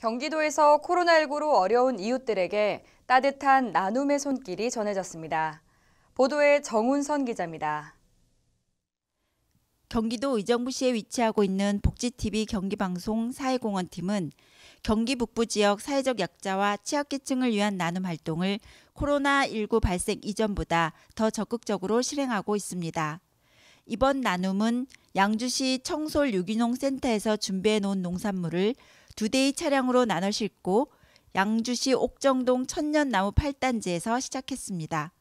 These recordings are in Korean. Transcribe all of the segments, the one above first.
경기도에서 코로나19로 어려운 이웃들에게 따뜻한 나눔의 손길이 전해졌습니다. 보도에 정운선 기자입니다. 경기도 의정부시에 위치하고 있는 복지TV 경기방송 사회공헌팀은 경기 북부 지역 사회적 약자와 취약계층을 위한 나눔 활동을 코로나19 발생 이전보다 더 적극적으로 실행하고 있습니다. 이번 나눔은 양주시 청솔 유기농 센터에서 준비해 놓은 농산물을 두 대의 차량으로 나눠 싣고 양주시 옥정동 천년나무 8단지에서 시작했습니다.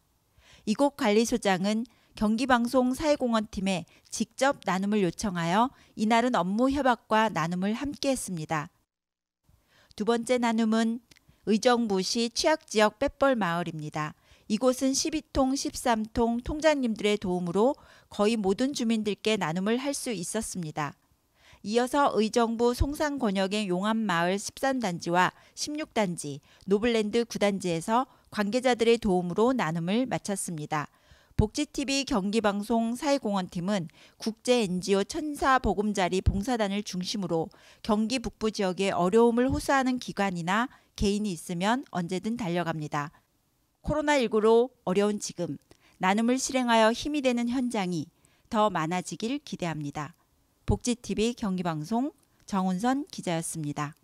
이곳 관리소장은 경기방송 사회공헌팀에 직접 나눔을 요청하여 이날은 업무 협약과 나눔을 함께 했습니다. 두 번째 나눔은 의정부시 취약지역 빼뻘 마을입니다. 이곳은 12통, 13통 통장님들의 도움으로 거의 모든 주민들께 나눔을 할 수 있었습니다. 이어서 의정부 송산권역의 용암마을 13단지와 16단지, 노블랜드 9단지에서 관계자들의 도움으로 나눔을 마쳤습니다. 복지TV 경기방송 사회공헌팀은 국제 NGO 천사 보금자리 봉사단을 중심으로 경기 북부 지역의 어려움을 호소하는 기관이나 개인이 있으면 언제든 달려갑니다. 코로나19로 어려운 지금 나눔을 실행하여 힘이 되는 현장이 더 많아지길 기대합니다. 복지TV 경기방송 정운선 기자였습니다.